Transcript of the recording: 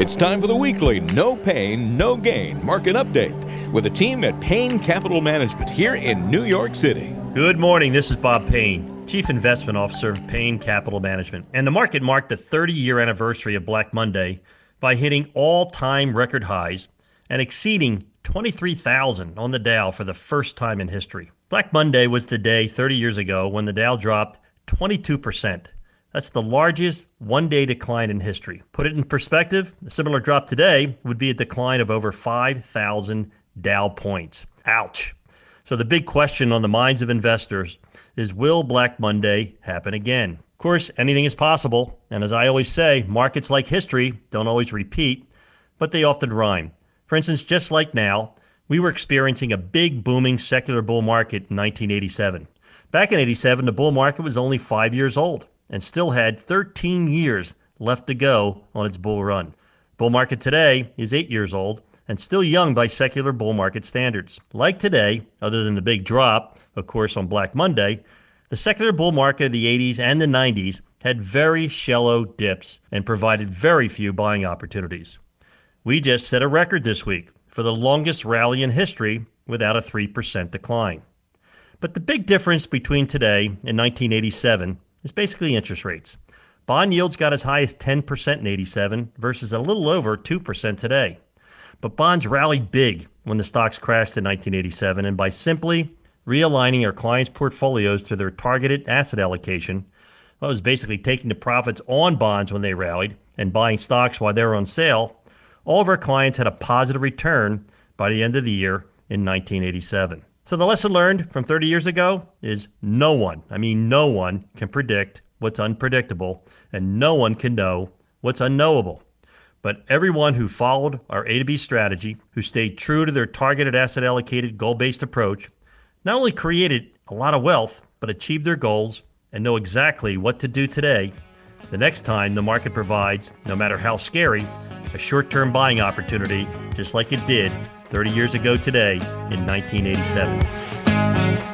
It's time for the weekly No Pain, No Gain market update with a team at Payne Capital Management here in New York City. Good morning. This is Bob Payne, Chief Investment Officer of Payne Capital Management. And the market marked the 30 year anniversary of Black Monday by hitting all time record highs and exceeding 23,000 on the Dow for the first time in history. Black Monday was the day 30 years ago when the Dow dropped 22% that's the largest one day decline in history. Put it in perspective, a similar drop today would be a decline of over 5,000 Dow points. Ouch. So, the big question on the minds of investors is will Black Monday happen again? Of course, anything is possible. And as I always say, markets like history don't always repeat, but they often rhyme. For instance, just like now, we were experiencing a big booming secular bull market in 1987. Back in 87, the bull market was only five years old and still had 13 years left to go on its bull run. Bull market today is eight years old and still young by secular bull market standards. Like today, other than the big drop, of course, on Black Monday, the secular bull market of the 80s and the 90s had very shallow dips and provided very few buying opportunities. We just set a record this week for the longest rally in history without a 3% decline. But the big difference between today and 1987 is basically interest rates. Bond yields got as high as 10% in 87 versus a little over 2% today. But bonds rallied big when the stocks crashed in 1987, and by simply realigning our clients' portfolios to their targeted asset allocation, well, was basically taking the profits on bonds when they rallied and buying stocks while they were on sale, all of our clients had a positive return by the end of the year in 1987. So the lesson learned from 30 years ago is no one, I mean, no one can predict what's unpredictable, and no one can know what's unknowable. But everyone who followed our A to B strategy, who stayed true to their targeted asset allocated goal based approach, not only created a lot of wealth, but achieved their goals and know exactly what to do today, the next time the market provides, no matter how scary, a short term buying opportunity, just like it did 30 years ago today in 1987.